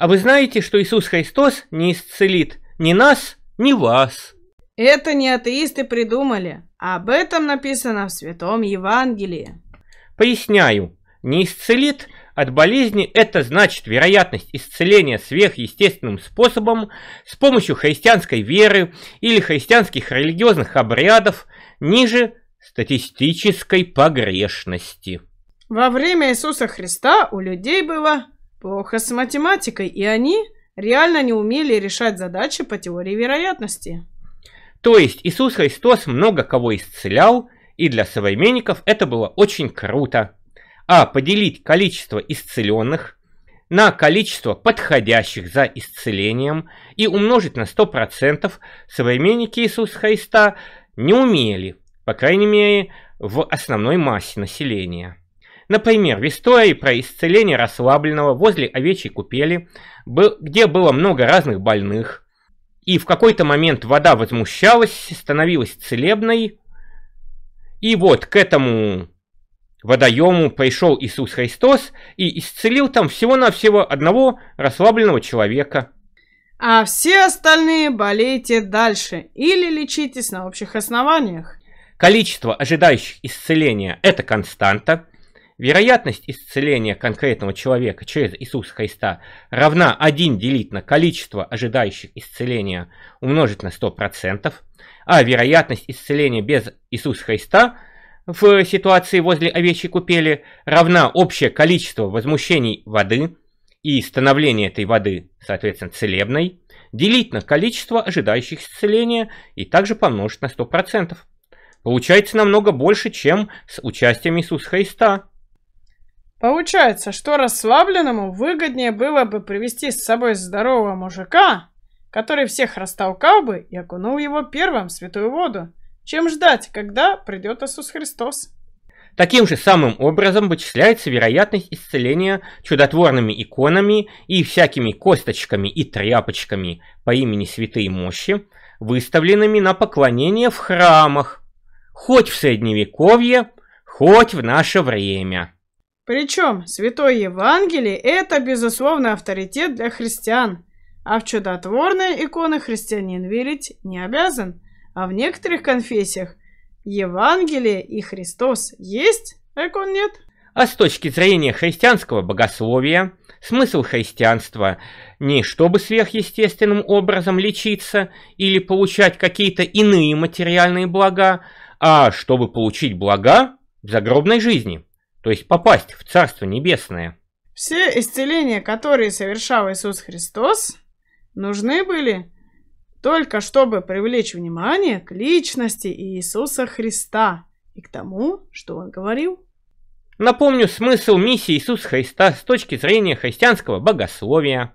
А вы знаете, что Иисус Христос не исцелит ни нас, ни вас. Это не атеисты придумали. Об этом написано в Святом Евангелии. Поясняю. Не исцелит от болезни – это значит вероятность исцеления сверхъестественным способом с помощью христианской веры или христианских религиозных обрядов ниже статистической погрешности. Во время Иисуса Христа у людей было плохо с математикой, и они реально не умели решать задачи по теории вероятности. То есть Иисус Христос много кого исцелял, и для современников это было очень круто. А поделить количество исцеленных на количество подходящих за исцелением и умножить на 100% современники Иисуса Христа не умели, по крайней мере, в основной массе населения. Например, в истории про исцеление расслабленного возле овечьей купели, где было много разных больных, и в какой-то момент вода возмущалась, становилась целебной, и вот к этому водоему пришел Иисус Христос и исцелил там всего-навсего одного расслабленного человека. А все остальные болейте дальше или лечитесь на общих основаниях. Количество ожидающих исцеления – это константа. Вероятность исцеления конкретного человека через Иисуса Христа равна 1 делить на количество ожидающих исцеления умножить на 100%, а вероятность исцеления без Иисуса Христа в ситуации возле овечьей купели равна общее количество возмущений воды и становления этой воды, соответственно, целебной, делить на количество ожидающих исцеления и также помножить на 100%. Получается намного больше, чем с участием Иисуса Христа. Получается, что расслабленному выгоднее было бы привести с собой здорового мужика, который всех растолкал бы и окунул его первым в святую воду, чем ждать, когда придет Иисус Христос. Таким же самым образом вычисляется вероятность исцеления чудотворными иконами и всякими косточками и тряпочками по имени Святые Мощи, выставленными на поклонение в храмах, хоть в Средневековье, хоть в наше время. Причем Святое Евангелие – это, безусловно, авторитет для христиан, а в чудотворные иконы христианин верить не обязан, а в некоторых конфессиях Евангелие и Христос есть, а икон нет. А с точки зрения христианского богословия, смысл христианства не чтобы сверхъестественным образом лечиться или получать какие-то иные материальные блага, а чтобы получить блага в загробной жизни – то есть попасть в Царство Небесное. Все исцеления, которые совершал Иисус Христос, нужны были только чтобы привлечь внимание к личности Иисуса Христа и к тому, что он говорил. Напомню смысл миссии Иисуса Христа с точки зрения христианского богословия.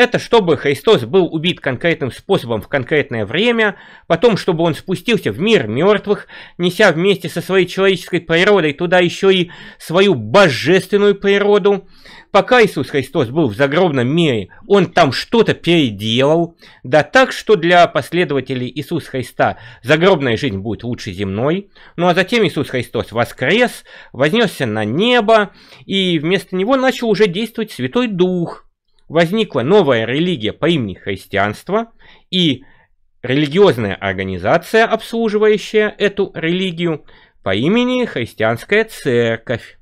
Это чтобы Христос был убит конкретным способом в конкретное время, потом чтобы он спустился в мир мертвых, неся вместе со своей человеческой природой туда еще и свою божественную природу. Пока Иисус Христос был в загробном мире, он там что-то переделал, да так, что для последователей Иисуса Христа загробная жизнь будет лучше земной. Ну а затем Иисус Христос воскрес, вознесся на небо, и вместо него начал уже действовать Святой Дух – возникла новая религия по имени христианство, и религиозная организация, обслуживающая эту религию, по имени Христианская Церковь.